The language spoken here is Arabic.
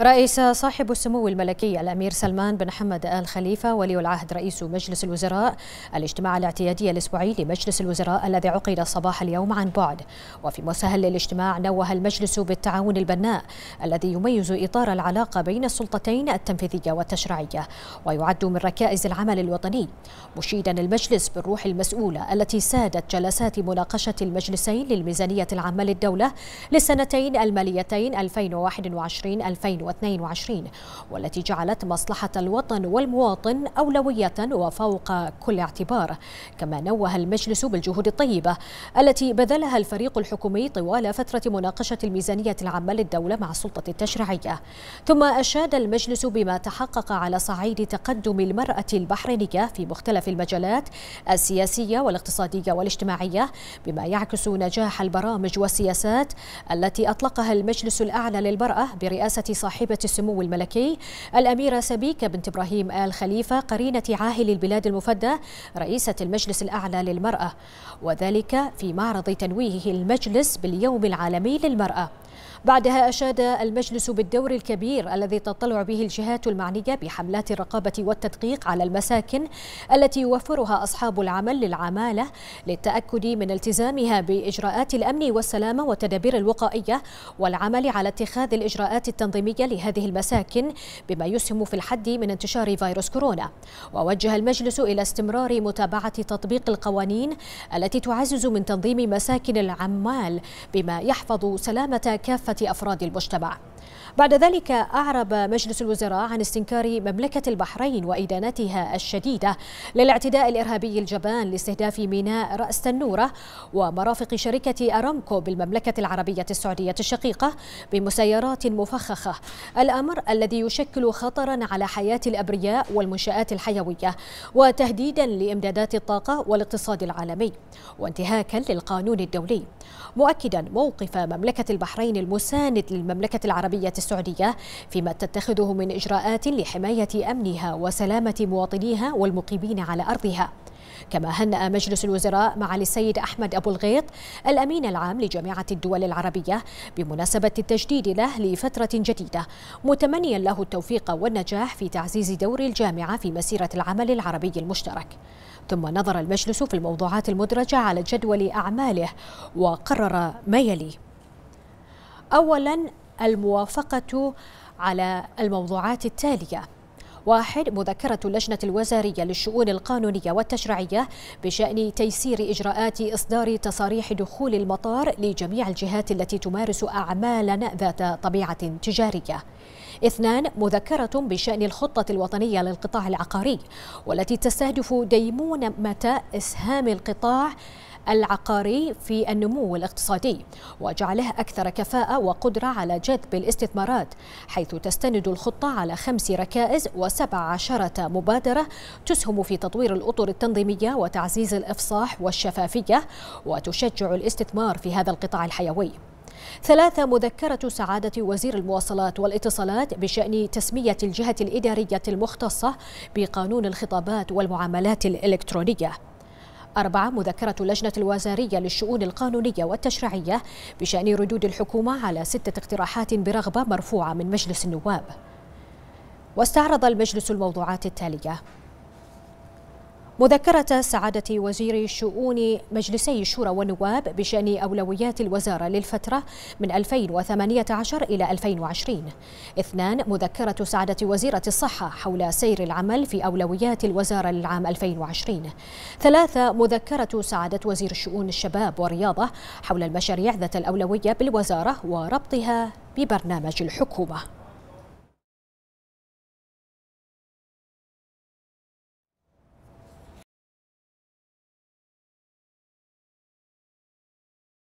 رئيس صاحب السمو الملكي الأمير سلمان بن حمد آل خليفة ولي العهد رئيس مجلس الوزراء الاجتماع الاعتيادي الأسبوعي لمجلس الوزراء الذي عقد صباح اليوم عن بعد وفي مسهل للاجتماع نوه المجلس بالتعاون البناء الذي يميز إطار العلاقة بين السلطتين التنفيذية والتشريعية ويعد من ركائز العمل الوطني مشيدا المجلس بالروح المسؤولة التي سادت جلسات مناقشة المجلسين للميزانية العامة للدولة للسنتين الماليتين 2021 2022 2022 والتي جعلت مصلحة الوطن والمواطن أولوية وفوق كل اعتبار كما نوه المجلس بالجهود الطيبة التي بذلها الفريق الحكومي طوال فترة مناقشة الميزانية العامة للدولة مع السلطة التشريعية ثم أشاد المجلس بما تحقق على صعيد تقدم المرأة البحرينية في مختلف المجالات السياسية والاقتصادية والاجتماعية بما يعكس نجاح البرامج والسياسات التي أطلقها المجلس الأعلى للمرأة برئاسة صاحب صاحبة السمو الملكي الأميرة سبيكة بنت إبراهيم آل خليفة قرينة عاهل البلاد المفدى رئيسة المجلس الأعلى للمرأة وذلك في معرض تنويهه المجلس باليوم العالمي للمرأة بعدها أشاد المجلس بالدور الكبير الذي تطلع به الجهات المعنية بحملات الرقابة والتدقيق على المساكن التي يوفرها أصحاب العمل للعمالة للتأكد من التزامها بإجراءات الأمن والسلامة والتدابير الوقائية والعمل على اتخاذ الإجراءات التنظيمية لهذه المساكن بما يسهم في الحد من انتشار فيروس كورونا ووجه المجلس إلى استمرار متابعة تطبيق القوانين التي تعزز من تنظيم مساكن العمال بما يحفظ سلامة كافة كافة أفراد المجتمع بعد ذلك أعرب مجلس الوزراء عن استنكار مملكة البحرين وإدانتها الشديدة للاعتداء الإرهابي الجبان لاستهداف ميناء رأس تنورة ومرافق شركة أرامكو بالمملكة العربية السعودية الشقيقة بمسيرات مفخخة الأمر الذي يشكل خطرا على حياة الأبرياء والمنشآت الحيوية وتهديدا لإمدادات الطاقة والاقتصاد العالمي وانتهاكا للقانون الدولي مؤكدا موقف مملكة البحرين المسلمة مساند للمملكة العربية السعودية فيما تتخذه من إجراءات لحماية أمنها وسلامة مواطنيها والمقيمين على أرضها كما هنأ مجلس الوزراء معالي السيد أحمد أبو الغيط الأمين العام لجامعة الدول العربية بمناسبة التجديد له لفترة جديدة متمنيا له التوفيق والنجاح في تعزيز دور الجامعة في مسيرة العمل العربي المشترك ثم نظر المجلس في الموضوعات المدرجة على جدول أعماله وقرر ما يلي أولا الموافقة على الموضوعات التالية واحد مذكرة اللجنة الوزارية للشؤون القانونية والتشريعية بشأن تيسير إجراءات إصدار تصاريح دخول المطار لجميع الجهات التي تمارس أعمالا ذات طبيعة تجارية اثنان مذكرة بشأن الخطة الوطنية للقطاع العقاري والتي تستهدف ديمونة إسهام القطاع العقاري في النمو الاقتصادي وجعله أكثر كفاءة وقدرة على جذب الاستثمارات حيث تستند الخطة على خمس ركائز وسبع عشرة مبادرة تسهم في تطوير الأطر التنظيمية وتعزيز الإفصاح والشفافية وتشجع الاستثمار في هذا القطاع الحيوي ثلاثة مذكرة سعادة وزير المواصلات والاتصالات بشأن تسمية الجهة الإدارية المختصة بقانون الخطابات والمعاملات الإلكترونية أربعة مذكرة اللجنة الوزارية للشؤون القانونية والتشريعية بشأن ردود الحكومة على ستة اقتراحات برغبة مرفوعة من مجلس النواب واستعرض المجلس الموضوعات التالية مذكرة سعادة وزير شؤون مجلسي الشورى والنواب بشأن أولويات الوزارة للفترة من 2018 إلى 2020 اثنان مذكرة سعادة وزيرة الصحة حول سير العمل في أولويات الوزارة للعام 2020 ثلاثة مذكرة سعادة وزير شؤون الشباب والرياضة حول المشاريع ذات الأولوية بالوزارة وربطها ببرنامج الحكومة